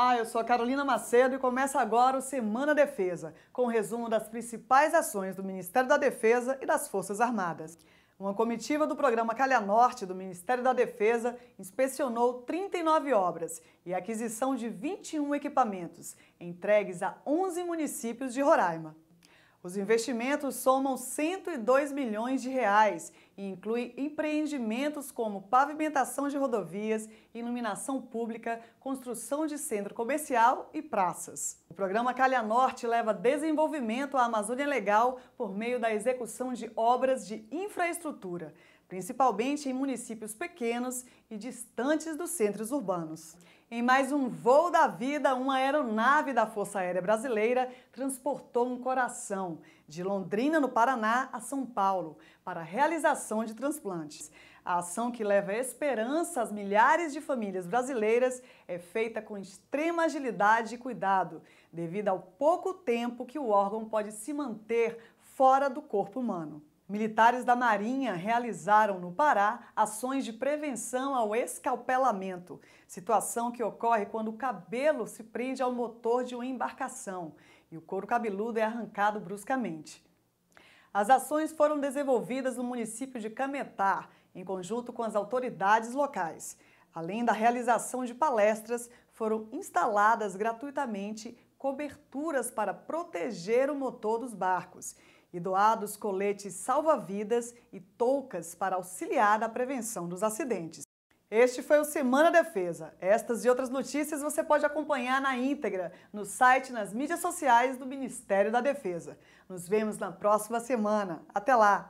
Olá, ah, eu sou a Carolina Macedo e começa agora o Semana Defesa, com o um resumo das principais ações do Ministério da Defesa e das Forças Armadas. Uma comitiva do programa Calha Norte do Ministério da Defesa inspecionou 39 obras e a aquisição de 21 equipamentos, entregues a 11 municípios de Roraima. Os investimentos somam 102 milhões de reais e inclui empreendimentos como pavimentação de rodovias, iluminação pública, construção de centro comercial e praças. O programa Calha Norte leva desenvolvimento à Amazônia Legal por meio da execução de obras de infraestrutura principalmente em municípios pequenos e distantes dos centros urbanos. Em mais um voo da vida, uma aeronave da Força Aérea Brasileira transportou um coração de Londrina, no Paraná, a São Paulo para a realização de transplantes. A ação que leva esperança às milhares de famílias brasileiras é feita com extrema agilidade e cuidado, devido ao pouco tempo que o órgão pode se manter fora do corpo humano. Militares da Marinha realizaram no Pará ações de prevenção ao escalpelamento, situação que ocorre quando o cabelo se prende ao motor de uma embarcação e o couro cabeludo é arrancado bruscamente. As ações foram desenvolvidas no município de Cametá, em conjunto com as autoridades locais. Além da realização de palestras, foram instaladas gratuitamente coberturas para proteger o motor dos barcos e doados coletes salva-vidas e toucas para auxiliar na prevenção dos acidentes. Este foi o Semana Defesa. Estas e outras notícias você pode acompanhar na íntegra, no site e nas mídias sociais do Ministério da Defesa. Nos vemos na próxima semana. Até lá!